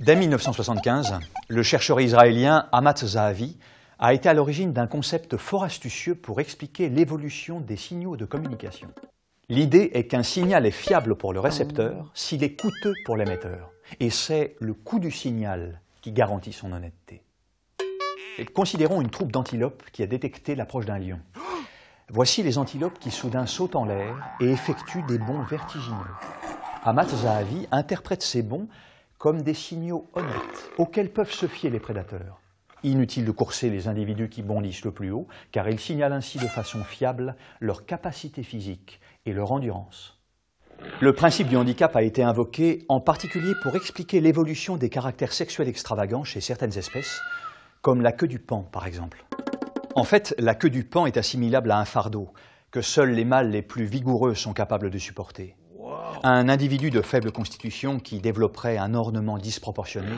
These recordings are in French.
Dès 1975, le chercheur israélien Ahmad Zahavi a été à l'origine d'un concept fort astucieux pour expliquer l'évolution des signaux de communication. L'idée est qu'un signal est fiable pour le récepteur s'il est coûteux pour l'émetteur, et c'est le coût du signal qui garantit son honnêteté. Considérons une troupe d'antilopes qui a détecté l'approche d'un lion. Voici les antilopes qui soudain sautent en l'air et effectuent des bonds vertigineux. Ahmad Zahavi interprète ces bonds comme des signaux honnêtes auxquels peuvent se fier les prédateurs. Inutile de courser les individus qui bondissent le plus haut, car ils signalent ainsi de façon fiable leur capacité physique et leur endurance. Le principe du handicap a été invoqué en particulier pour expliquer l'évolution des caractères sexuels extravagants chez certaines espèces, comme la queue du paon, par exemple. En fait, la queue du paon est assimilable à un fardeau que seuls les mâles les plus vigoureux sont capables de supporter. Un individu de faible constitution qui développerait un ornement disproportionné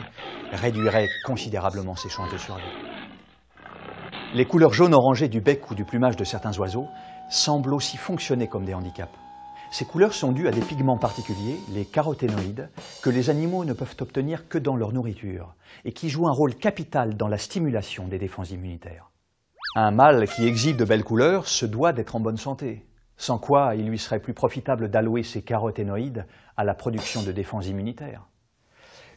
réduirait considérablement ses chances de survie. Les couleurs jaune-orangées du bec ou du plumage de certains oiseaux semblent aussi fonctionner comme des handicaps. Ces couleurs sont dues à des pigments particuliers, les caroténoïdes, que les animaux ne peuvent obtenir que dans leur nourriture et qui jouent un rôle capital dans la stimulation des défenses immunitaires. Un mâle qui exhibe de belles couleurs se doit d'être en bonne santé, sans quoi il lui serait plus profitable d'allouer ses caroténoïdes à la production de défenses immunitaires.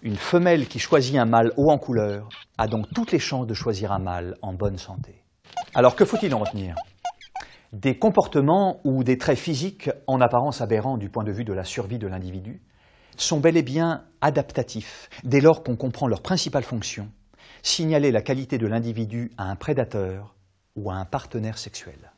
Une femelle qui choisit un mâle haut en couleur a donc toutes les chances de choisir un mâle en bonne santé. Alors que faut-il en retenir des comportements ou des traits physiques en apparence aberrants du point de vue de la survie de l'individu sont bel et bien adaptatifs dès lors qu'on comprend leur principale fonction, signaler la qualité de l'individu à un prédateur ou à un partenaire sexuel.